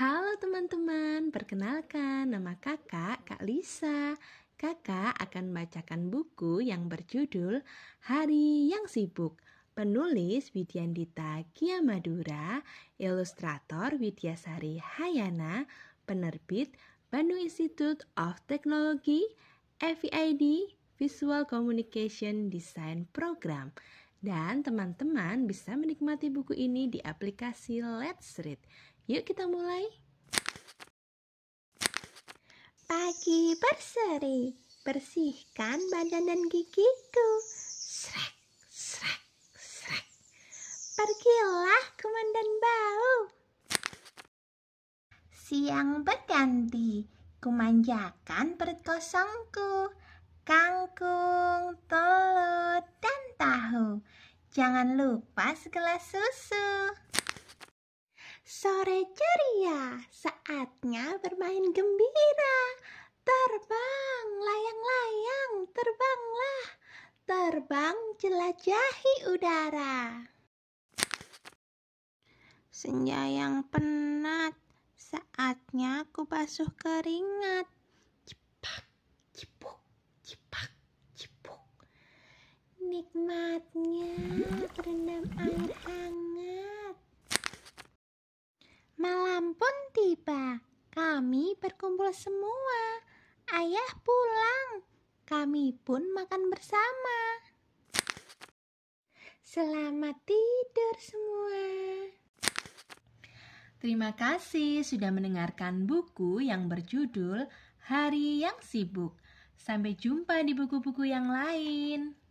Halo teman-teman, perkenalkan nama kakak, Kak Lisa. Kakak akan membacakan buku yang berjudul Hari Yang Sibuk. Penulis Widyandita Madura, ilustrator Widyasari Hayana, penerbit Bandung Institute of Technology, FID, e Visual Communication Design Program. Dan teman-teman bisa menikmati buku ini di aplikasi Let's Read Yuk kita mulai. Pagi berseri, bersihkan badan dan gigiku. Srek, srek, srek. Pergilah kumandan bau. Siang berganti, kumanjakan perut kosongku. Kangkung, telur, dan tahu. Jangan lupa segelas susu. Sore ceria, saatnya bermain gembira. Terbang, layang-layang, terbanglah. Terbang jelajahi udara. Senja yang penat, saatnya ku basuh keringat. Cipak, cipuk, cipak, cipuk. Nikmatnya terendam air hangat. tiba, kami berkumpul semua. Ayah pulang, kami pun makan bersama. Selamat tidur semua. Terima kasih sudah mendengarkan buku yang berjudul Hari yang Sibuk. Sampai jumpa di buku-buku yang lain.